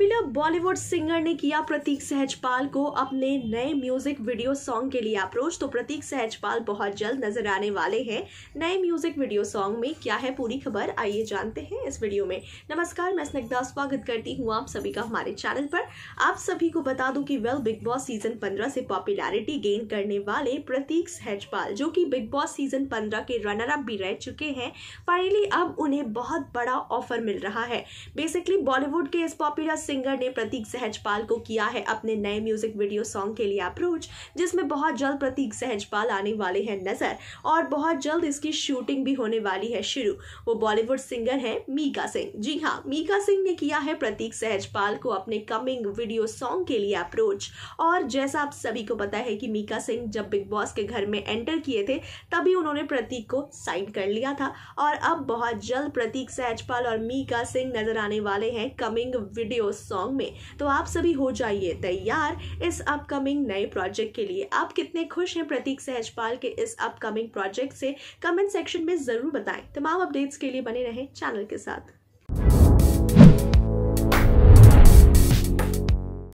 popular Bollywood singer ने किया प्रतीक सहजपाल को अपने नए म्यूजिक वीडियो सॉन्ग के लिए अप्रोच तो प्रतीक सहजपाल बहुत जल्द नजर आने वाले हैं नए म्यूजिक वीडियो सॉन्ग में क्या है पूरी खबर आइए जानते हैं इस वीडियो में नमस्कार मैं स्निग्धा स्वागत करती हूँ आप सभी का हमारे चैनल पर आप सभी को बता दूं कि वेल बिग बॉस सीजन पंद्रह से पॉपुलरिटी गेन करने वाले प्रतीक सहजपाल जो कि बिग बॉस सीजन पंद्रह के रनर अप भी रह चुके हैं फाइनली अब उन्हें बहुत बड़ा ऑफर मिल रहा है बेसिकली बॉलीवुड के इस पॉपुलर सिंगर ने प्रतीक सहजपाल को किया है अपने नए म्यूजिक वीडियो सॉन्ग के लिए अप्रोच जिसमें बहुत जल्द प्रतीक सहजपाल आने वाले हैं नजर और बहुत जल्द इसकी शूटिंग भी होने वाली है शुरू वो बॉलीवुड सिंगर है मीका सिंह जी हाँ मीका सिंह ने किया है प्रतीक सहजपाल को अपने कमिंग वीडियो सॉन्ग के लिए अप्रोच और जैसा आप सभी को पता है कि मीका सिंह जब बिग बॉस के घर में एंटर किए थे तभी उन्होंने प्रतीक को साइन कर लिया था और अब बहुत जल्द प्रतीक सहजपाल और मीका सिंह नजर आने वाले हैं कमिंग वीडियो उस सॉन्ग में तो आप सभी हो जाइए तैयार इस अपकमिंग नए प्रोजेक्ट के लिए आप कितने खुश हैं प्रतीक सहजपाल के इस अपकमिंग प्रोजेक्ट से कमेंट सेक्शन में ज़रूर बताएं तमाम अपडेट्स के लिए बने रहें चैनल के साथ